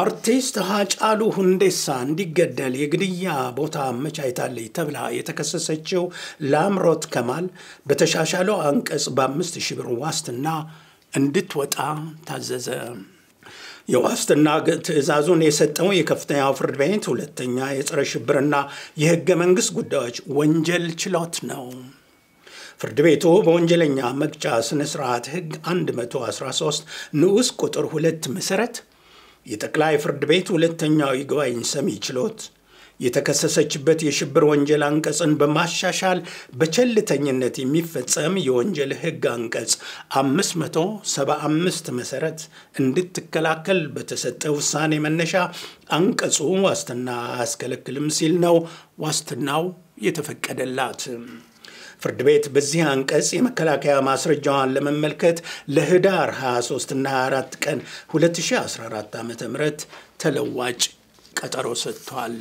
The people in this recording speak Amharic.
አርቲስት ሀጫሉ ሁንዴሳ እንዲገደል የግድያ ቦታ አመቻይታለች ተብላ የተከሰሰችው ላምሮት ከማል በተሻሻለው አንቀጽ በአምስት ሺህ ብር ዋስትና እንድትወጣ ታዘዘ። የዋስትና ትዕዛዙን የሰጠው የከፍተኛው ፍርድ ቤት ሁለተኛ የጸረ ሽብርና የህገ መንግስት ጉዳዮች ወንጀል ችሎት ነው። ፍርድ ቤቱ በወንጀለኛ መቅጫ ስነ ስርዓት ህግ 113 ንዑስ ቁጥር ሁለት መሰረት የጠቅላይ ፍርድ ቤት ሁለተኛው ይግባኝ ሰሚ ችሎት የተከሰሰችበት የሽብር ወንጀል አንቀጽን በማሻሻል በቸልተኝነት የሚፈጸም የወንጀል ሕግ አንቀጽ 575 መሰረት እንድትከላከል በተሰጠ ውሳኔ መነሻ አንቀጹ ዋስትና አያስከለክልም ሲል ነው ዋስትናው የተፈቀደላት። ፍርድ ቤት በዚህ አንቀጽ የመከላከያ ማስረጃዋን ለመመልከት ለህዳር 23 እና 24 ቀን 2014 ዓ ም ተለዋጭ ቀጠሮ ሰጥቷል።